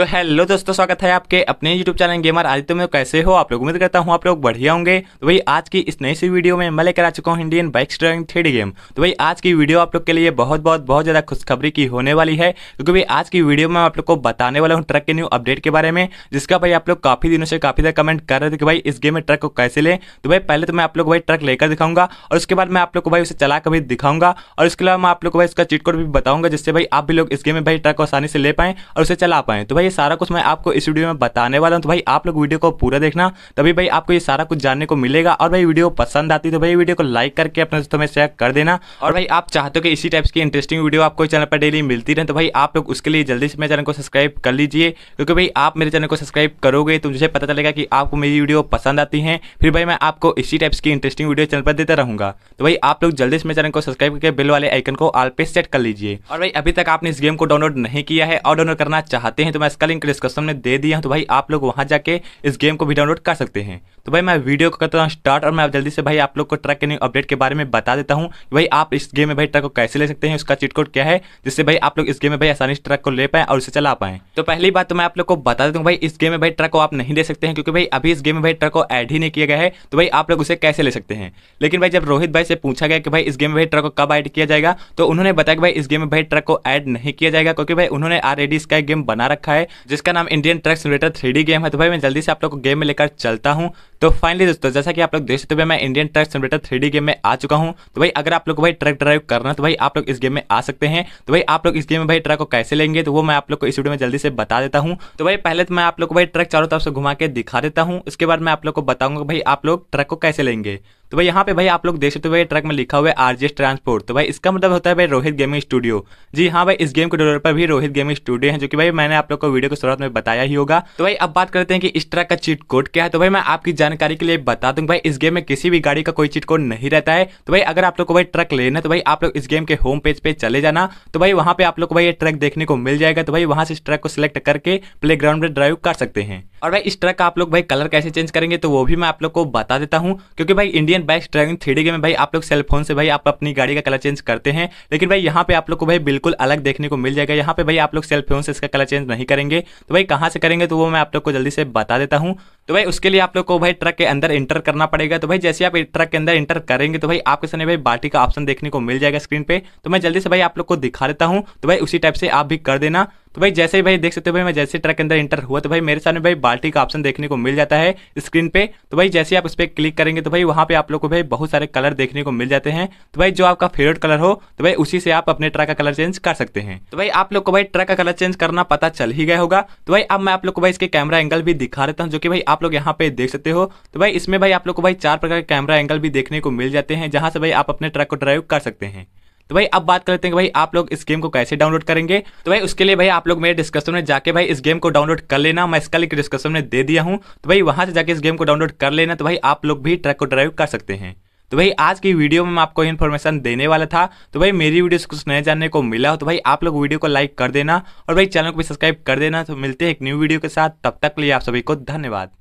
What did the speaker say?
तो हेलो दोस्तों स्वागत है आपके अपने यूट्यूब चैनल गेमर आदित्य में कैसे हो आप लोग उम्मीद करता हूँ आप लोग बढ़िया होंगे तो भाई आज की इस नई सी वीडियो में मैं लेकर आ चुका हूँ Indian bike driving three game तो भाई आज की वीडियो आप लोग के लिए बहुत बहुत बहुत ज़्यादा खुशखबरी की होने वाली है क्योंकि भाई आज की वीडियो में आप लोग को बताने वाला हूँ ट्रक के न्यू अपडेट के बारे में जिसका भाई आप लोग काफ़ी दिनों से काफ़ी ज़्यादा कमेंट कर रहे थे कि भाई इस गेम में ट्रक को कैसे लें तो भाई पहले तो मैं आप लोग भाई ट्रक लेकर दिखाऊंगा और उसके बाद मैं आप लोग को भाई उसे चला कर भी दिखाऊंगा और इसके अलावा मैं आप लोग को भाई इसका चिट कोड भी बताऊंगा जिससे भाई आप भी लोग इस गेम में भाई ट्रक को आसानी से ले पाएँ और उसे चला पाएँ तो भाई ये सारा कुछ मैं आपको इस वीडियो में बताने वाला हूँ तो भाई आप लोग वीडियो को पूरा देखना तभी भाई आपको ये सारा कुछ जानने को मिलेगा और भाई वीडियो पसंद आती है तो भाई वीडियो को लाइक करके अपने दोस्तों में शेयर कर देना और भाई आप चाहते हो कि इसी टाइप्स की इंटरेस्टिंग वीडियो आपको चैनल पर डेली मिलती रहे तो भाई आप लोग उसके लिए जल्दी से मेरे चैनल को सब्सक्राइब कर लीजिए क्योंकि भाई आप मेरे चैनल को सब्सक्राइब करोगे तो मुझे पता चलेगा कि आपको मेरी वीडियो पसंद आती है फिर भाई मैं आपको इसी टाइप्स की इंटरेस्टिंग वीडियो चैनल पर देता रहूंगा तो भाई आप लोग जल्दी से मेरे चैनल को सब्सक्राइब करके बिल वाले आइकन को आल पे सेट कर लीजिए और भाई अभी तक आपने इस गेम को डाउनलोड नहीं किया है और डाउनलोड करना चाहते हैं तो मैं इसका लिंक डिस्क्रिप्शन में दे दिया हूँ तो भाई आप लोग वहाँ जाके इस गेम को भी डाउनलोड कर सकते हैं तो भाई मैं वीडियो को करता हूँ स्टार्ट और मैं जल्दी से भाई आप लोग को ट्रक के न्यू अपडेट के बारे में बता देता हूँ कि भाई आप इस गेम में भाई ट्रक को कैसे ले सकते हैं उसका चिटकोट क्या है जिससे भाई आप लोग इस गेम में भाई आसानी से ट्रक को ले पाए और उसे चला पाएं तो पहली बात तो मैं आप लोग को बता देता हूँ भाई इस गेम में भाई ट्रक को आप नहीं ले सकते हैं क्योंकि भाई अभी इस गेम में भाई ट्रक को ऐड ही नहीं किया गया है तो भाई आप लोग उसे कैसे ले सकते हैं लेकिन भाई जब रोहित भाई से पूछा गया कि भाई इस गेम में भाई ट्रक को कब ऐड किया जाएगा तो उन्होंने बताया कि भाई इस गेम में भाई ट्रक को ऐड नहीं किया जाएगा क्योंकि भाई उन्होंने ऑलरेडी इसका गेम बना रखा है है जिसका नाम Indian truck simulator three game है तो भाई मैं जल्दी से आप लोग को गेम में लेकर चलता हूँ तो फाइनली दोस्तों जैसा कि आप लोग देख सकते हो मैं Indian truck simulator three game में आ चुका हूँ तो भाई अगर आप लोग भाई ट्रक ड्राइव करना तो भाई आप लोग इस गेम में आ सकते हैं तो भाई आप लोग इस गेम में भाई ट्रक को कैसे लेंगे तो वो मैं आप लोग को इस वीडियो में जल्दी से बता देता हूँ तो भाई पहले तो मैं आप लोग को भाई ट्रक चारों तरफ से घुमा के दिखा देता हूँ उसके बाद मैं आप लोग को बताऊंगा भाई आप लोग ट्रक को कैसे लेंगे तो भाई यहाँ पे भाई आप लोग देख सकते हो भाई ट्रक में लिखा हुआ है आरजीएस ट्रांसपोर्ट तो भाई इसका मतलब होता है भाई रोहित गेमिंग स्टूडियो जी हाँ भाई इस गेम के डेवलपर भी रोहित गेमिंग स्टूडियो है जो कि भाई मैंने आप लोग को वीडियो को शुरुआत में बताया ही होगा तो भाई अब बात करते हैं कि इस ट्रक का चीट कोड क्या है तो भाई मैं आपकी जान जानकारी के लिए बता दूं भाई इस गेम में किसी भी गाड़ी का कोई चीट कोड नहीं रहता है तो भाई अगर आप लोग को भाई ट्रक लेना है तो भाई आप लोग इस गेम के होम पेज पे चले जाना तो भाई वहां पे आप लोग को भाई ये ट्रक देखने को मिल जाएगा तो भाई वहां से इस ट्रक को सिलेक्ट करके प्ले ग्राउंड में ड्राइव कर सकते हैं और भाई इस ट्रक का आप लोग भाई कलर कैसे चेंज करेंगे तो वो भी मैं आप लोग को बता देता हूँ क्योंकि भाई Indian bike driving three game में भाई आप लोग सेलफोन से भाई आप अपनी गाड़ी का कलर चेंज करते हैं लेकिन भाई यहाँ पे आप लोग को भाई बिल्कुल अलग देखने को मिल जाएगा यहाँ पे भाई आप लोग सेलफोन से इसका कलर चेंज नहीं करेंगे तो भाई कहाँ से करेंगे तो वो मैं आप लोग को जल्दी से बता देता हूँ तो भाई उसके लिए आप लोग को भाई ट्रक के अंदर इंटर करना पड़ेगा तो भाई जैसे आप ट्रक के अंदर इंटर करेंगे तो भाई आपके सामने भाई बाटी का ऑप्शन देखने को मिल जाएगा स्क्रीन पे तो मैं जल्दी से भाई आप लोग को दिखा देता हूँ तो भाई उसी टाइप से आप भी कर देना तो भाई जैसे ही भाई देख सकते हो भाई मैं जैसे ट्रक के अंदर इंटर हुआ तो भाई मेरे सामने भाई बाल्टी का ऑप्शन देखने को मिल जाता है स्क्रीन पे तो भाई जैसे आप उस पर क्लिक करेंगे तो भाई वहाँ पे आप लोग को भाई बहुत सारे कलर देखने को मिल जाते हैं तो भाई जो आपका फेवरेट कलर हो तो भाई उसी से आप अपने ट्रक का कलर चेंज कर सकते हैं तो भाई आप लोग को भाई ट्रक का कलर चेंज करना पता चल ही गया होगा तो भाई अब मैं आप लोग को भाई इसके कैमरा एंगल भी दिखा देता हूँ जो कि भाई आप लोग यहाँ पे देख सकते हो तो भाई इसमें भाई आप लोग को भाई चार प्रकार के कैमरा एंगल भी देखने को मिल जाते हैं जहाँ से भाई आप अपने ट्रक को ड्राइव कर सकते हैं तो भाई अब बात करते हैं भाई आप लोग इस गेम को कैसे डाउनलोड करेंगे तो भाई उसके लिए भाई आप लोग मेरे डिस्कशन में जाके भाई इस गेम को डाउनलोड कर लेना मैं इसका लिंक डिस्कशन में दे दिया हूँ तो भाई वहाँ से जाके इस गेम को डाउनलोड कर लेना तो भाई आप लोग भी ट्रक को ड्राइव कर सकते हैं तो भाई आज की वीडियो में मैं आपको इन्फॉर्मेशन देने वाला था तो भाई मेरी वीडियो से कुछ नया जानने को मिला हो तो भाई आप लोग वीडियो को लाइक कर देना और भाई चैनल को भी सब्सक्राइब कर देना तो मिलते हैं एक न्यू वीडियो के साथ तब तक के लिए आप सभी को धन्यवाद